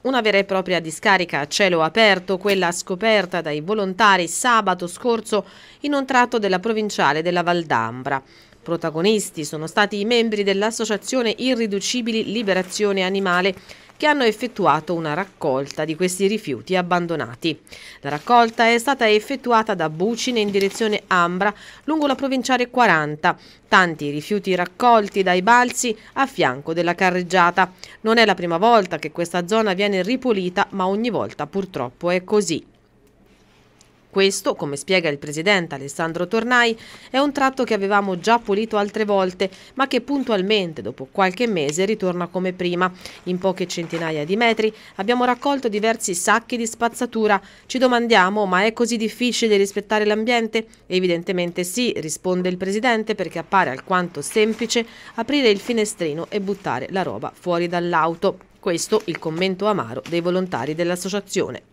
Una vera e propria discarica a cielo aperto, quella scoperta dai volontari sabato scorso in un tratto della provinciale della Valdambra. Protagonisti sono stati i membri dell'associazione Irriducibili Liberazione Animale che hanno effettuato una raccolta di questi rifiuti abbandonati. La raccolta è stata effettuata da Bucine in direzione Ambra lungo la provinciale 40, tanti rifiuti raccolti dai balzi a fianco della carreggiata. Non è la prima volta che questa zona viene ripulita ma ogni volta purtroppo è così. Questo, come spiega il presidente Alessandro Tornai, è un tratto che avevamo già pulito altre volte, ma che puntualmente, dopo qualche mese, ritorna come prima. In poche centinaia di metri abbiamo raccolto diversi sacchi di spazzatura. Ci domandiamo, ma è così difficile rispettare l'ambiente? Evidentemente sì, risponde il presidente, perché appare alquanto semplice aprire il finestrino e buttare la roba fuori dall'auto. Questo il commento amaro dei volontari dell'associazione.